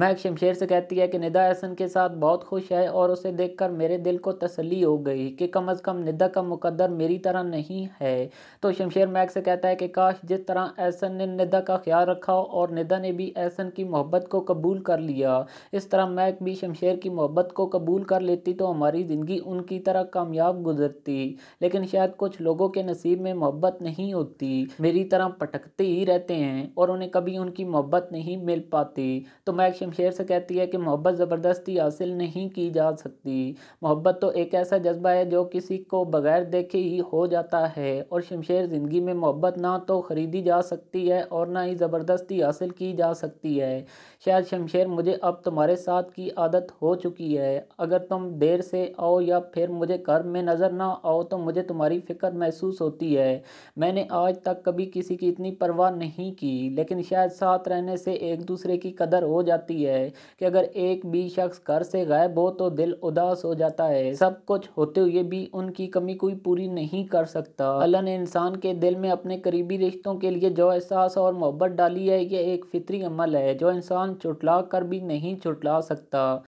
महक शमशेर से कहती है कि निदा एहसन के साथ बहुत खुश है और उसे देखकर मेरे दिल को तसली हो गई कि कम अज़ कम निदा का मुकदर मेरी तरह नहीं है तो शमशेर महक से कहता है कि काश जिस तरह एहसन ने निदा का ख्याल रखा और निदा ने भी एहसन की मोहब्बत को कबूल कर लिया इस तरह महक भी शमशेर की मोहब्बत को कबूल कर लेती तो हमारी ज़िंदगी उनकी तरह कामयाब गुजरती लेकिन शायद कुछ लोगों के नसीब में मोहब्बत नहीं होती मेरी तरह पटकते ही रहते हैं और उन्हें कभी उनकी मोहब्बत नहीं मिल पाती तो महक शेर से कहती है कि मोहब्बत ज़बरदस्ती हासिल नहीं की जा सकती मोहब्बत तो एक ऐसा जज्बा है जो किसी को बगैर देखे ही हो जाता है और शमशेर ज़िंदगी में मोहब्बत ना तो ख़रीदी जा सकती है और ना ही ज़बरदस्ती हासिल की जा सकती है शायद शमशेर मुझे अब तुम्हारे साथ की आदत हो चुकी है अगर तुम देर से आओ या फिर मुझे घर में नज़र ना आओ तो मुझे तुम्हारी फ़िक्र महसूस होती है मैंने आज तक कभी किसी की इतनी परवाह नहीं की लेकिन शायद साथ रहने से एक दूसरे की कदर हो जाती होती है कि अगर एक भी शख्स घर से गायब हो तो दिल उदास हो जाता है सब कुछ होते हुए भी उनकी कमी कोई पूरी नहीं कर सकता अल्लाह ने इंसान के दिल में अपने करीबी रिश्तों के लिए जो एहसास और मोहब्बत डाली है ये एक फितरी अमल है जो इंसान चुटला कर भी नहीं चुटला सकता